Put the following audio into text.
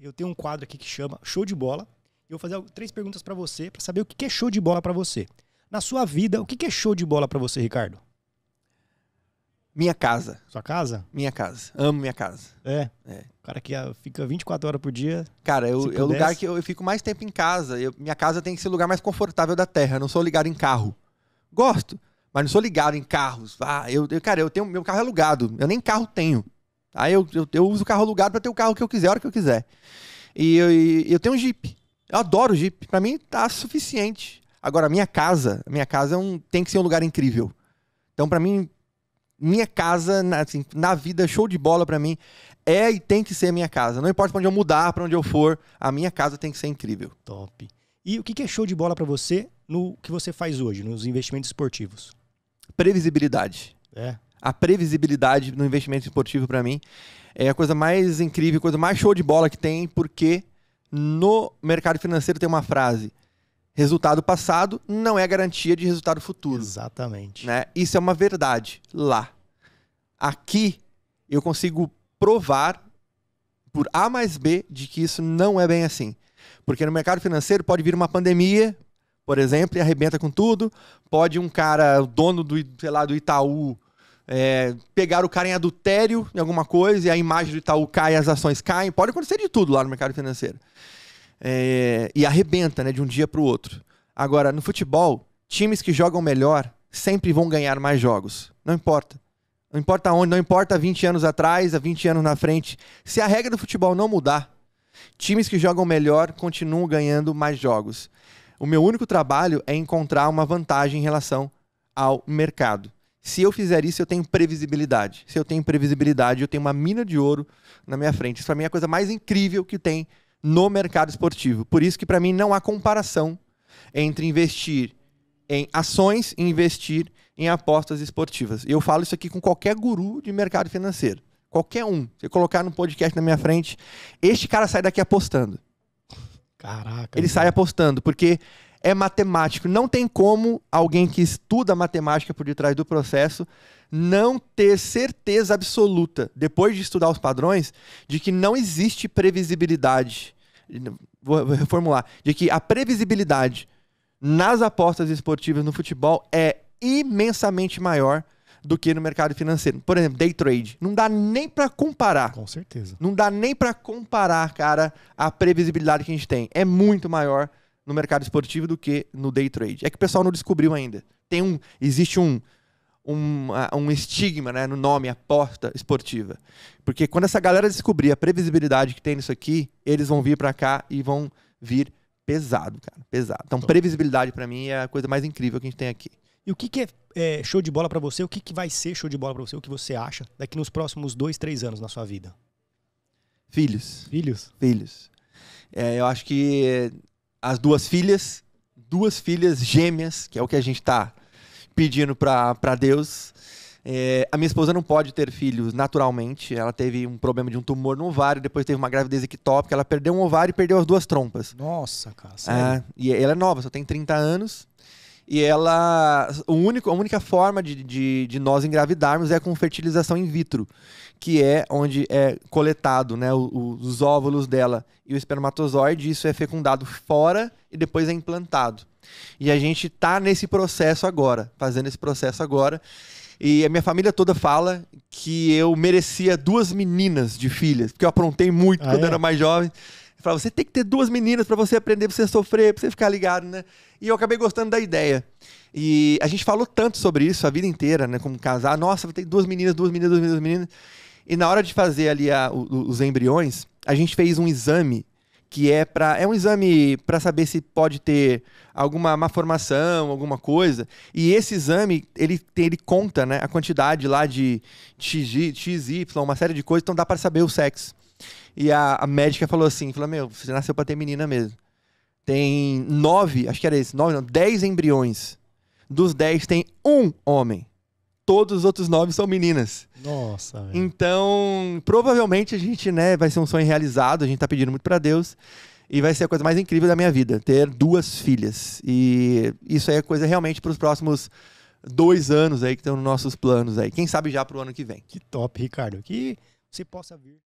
Eu tenho um quadro aqui que chama Show de Bola. Eu vou fazer três perguntas para você para saber o que é show de bola para você. Na sua vida, o que é show de bola para você, Ricardo? Minha casa. Sua casa? Minha casa. Amo minha casa. É. é. O cara que ah, fica 24 horas por dia. Cara, eu, é o lugar que eu, fico mais tempo em casa. Eu, minha casa tem que ser o lugar mais confortável da terra. Eu não sou ligado em carro. Gosto, mas não sou ligado em carros. Ah, eu, eu cara, eu tenho meu carro é alugado. Eu nem carro tenho. Aí eu, eu, eu uso o carro alugado para ter o carro que eu quiser, a hora que eu quiser. E eu, eu tenho um Jeep. Eu adoro Jeep. Para mim tá suficiente. Agora, a minha casa, minha casa é um, tem que ser um lugar incrível. Então, para mim, minha casa, na, assim, na vida, show de bola para mim, é e tem que ser a minha casa. Não importa pra onde eu mudar, para onde eu for, a minha casa tem que ser incrível. Top. E o que é show de bola para você no que você faz hoje, nos investimentos esportivos? Previsibilidade. É. A previsibilidade no investimento esportivo, para mim, é a coisa mais incrível, a coisa mais show de bola que tem, porque no mercado financeiro tem uma frase: resultado passado não é garantia de resultado futuro. Exatamente. Né? Isso é uma verdade lá. Aqui eu consigo provar por A mais B de que isso não é bem assim. Porque no mercado financeiro pode vir uma pandemia, por exemplo, e arrebenta com tudo. Pode um cara, o dono do, sei lá, do Itaú, é, pegar o cara em adultério em alguma coisa e a imagem do Itaú cai, as ações caem. Pode acontecer de tudo lá no mercado financeiro. É, e arrebenta né, de um dia para o outro. Agora, no futebol, times que jogam melhor sempre vão ganhar mais jogos. Não importa. Não importa onde, não importa 20 anos atrás, a 20 anos na frente. Se a regra do futebol não mudar, times que jogam melhor continuam ganhando mais jogos. O meu único trabalho é encontrar uma vantagem em relação ao mercado. Se eu fizer isso, eu tenho previsibilidade. Se eu tenho previsibilidade, eu tenho uma mina de ouro na minha frente. Isso para mim é a coisa mais incrível que tem no mercado esportivo. Por isso que para mim não há comparação entre investir em ações e investir em apostas esportivas. Eu falo isso aqui com qualquer guru de mercado financeiro. Qualquer um. Se eu colocar no podcast na minha frente, este cara sai daqui apostando. Caraca. Ele cara. sai apostando, porque é matemático. Não tem como alguém que estuda matemática por detrás do processo não ter certeza absoluta, depois de estudar os padrões, de que não existe previsibilidade. Vou reformular: de que a previsibilidade nas apostas esportivas no futebol é imensamente maior do que no mercado financeiro. Por exemplo, day trade. Não dá nem para comparar. Com certeza. Não dá nem para comparar, cara, a previsibilidade que a gente tem. É muito maior no mercado esportivo do que no day trade. É que o pessoal não descobriu ainda. Tem um, existe um, um, um estigma né, no nome aposta esportiva. Porque quando essa galera descobrir a previsibilidade que tem nisso aqui, eles vão vir para cá e vão vir pesado, cara, pesado. Então, previsibilidade para mim é a coisa mais incrível que a gente tem aqui. E o que, que é, é, show de bola para você? O que, que vai ser show de bola para você? O que você acha daqui nos próximos dois, três anos na sua vida? Filhos. Filhos? Filhos. É, eu acho que as duas filhas, duas filhas gêmeas, que é o que a gente está pedindo para Deus. É, a minha esposa não pode ter filhos naturalmente. Ela teve um problema de um tumor no ovário, depois teve uma gravidez ectópica. Ela perdeu um ovário e perdeu as duas trompas. Nossa, cara. É, e ela é nova, só tem 30 anos. E ela. O único, a única forma de, de, de nós engravidarmos é com fertilização in vitro, que é onde é coletado né, o, os óvulos dela e o espermatozoide, isso é fecundado fora e depois é implantado. E a gente está nesse processo agora, fazendo esse processo agora. E a minha família toda fala que eu merecia duas meninas de filhas, porque eu aprontei muito ah, quando é? era mais jovem. Ele falava, você tem que ter duas meninas para você aprender, pra você sofrer, pra você ficar ligado, né? E eu acabei gostando da ideia. E a gente falou tanto sobre isso a vida inteira, né? Como casar. Nossa, tem duas meninas, duas meninas, duas meninas, duas meninas. E na hora de fazer ali a, o, os embriões, a gente fez um exame que é para é um exame para saber se pode ter alguma má formação, alguma coisa. E esse exame, ele ele conta, né, a quantidade lá de XY, uma série de coisas, então dá para saber o sexo. E a, a médica falou assim: falou, meu, você nasceu pra ter menina mesmo. Tem nove, acho que era esse, nove, não, dez embriões. Dos dez tem um homem. Todos os outros nove são meninas. Nossa. Então, provavelmente a gente, né, vai ser um sonho realizado. A gente tá pedindo muito para Deus. E vai ser a coisa mais incrível da minha vida, ter duas filhas. E isso aí é coisa realmente para os próximos dois anos aí que estão nos nossos planos aí. Quem sabe já para o ano que vem. Que top, Ricardo. Que você possa vir.